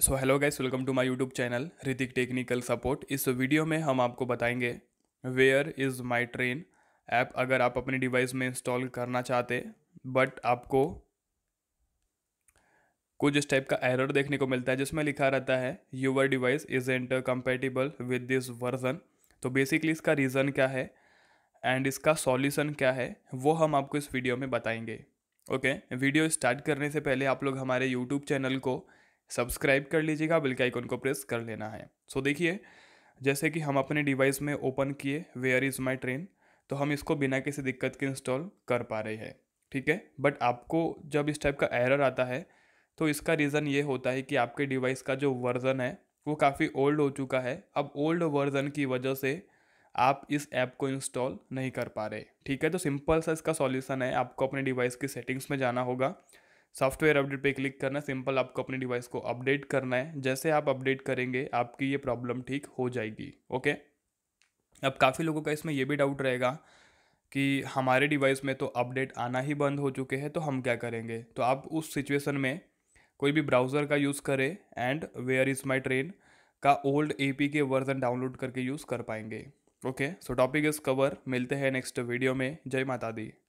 So hello guys welcome to my YouTube channel Hritik technical support इस वीडियो में हम आपको बताएंगे where is my train app अगर आप अपने डिवाइस में इंस्टॉल करना चाहते बट आपको कुछ इस टाइप का एरर देखने को मिलता है जिसमें लिखा रहता है your device isn't compatible with this version तो बेसिकली इसका रीज़न क्या है एंड इसका सॉल्यूशन क्या है वो हम आपको इस वीडियो में बताएंगे ओके okay? वीडियो स्टार्ट करने से पहले आप लोग हमारे यूट्यूब चैनल को सब्सक्राइब कर लीजिएगा बिल के आइकन को प्रेस कर लेना है सो so, देखिए जैसे कि हम अपने डिवाइस में ओपन किए वेयर इज़ माई ट्रेन तो हम इसको बिना किसी दिक्कत के इंस्टॉल कर पा रहे हैं ठीक है बट आपको जब इस टाइप का एरर आता है तो इसका रीज़न ये होता है कि आपके डिवाइस का जो वर्ज़न है वो काफ़ी ओल्ड हो चुका है अब ओल्ड वर्ज़न की वजह से आप इस ऐप को इंस्टॉल नहीं कर पा रहे ठीक है तो सिंपल सा इसका सॉल्यूशन है आपको अपने डिवाइस की सेटिंग्स में जाना होगा सॉफ्टवेयर अपडेट पे क्लिक करना है सिंपल आपको अपने डिवाइस को अपडेट करना है जैसे आप अपडेट करेंगे आपकी ये प्रॉब्लम ठीक हो जाएगी ओके अब काफ़ी लोगों का इसमें यह भी डाउट रहेगा कि हमारे डिवाइस में तो अपडेट आना ही बंद हो चुके हैं तो हम क्या करेंगे तो आप उस सिचुएसन में कोई भी ब्राउज़र का यूज़ करें and where is my train का old A P K version download करके यूज़ कर पाएंगे okay so topic is cover मिलते हैं नेक्स्ट वीडियो में जय माता दी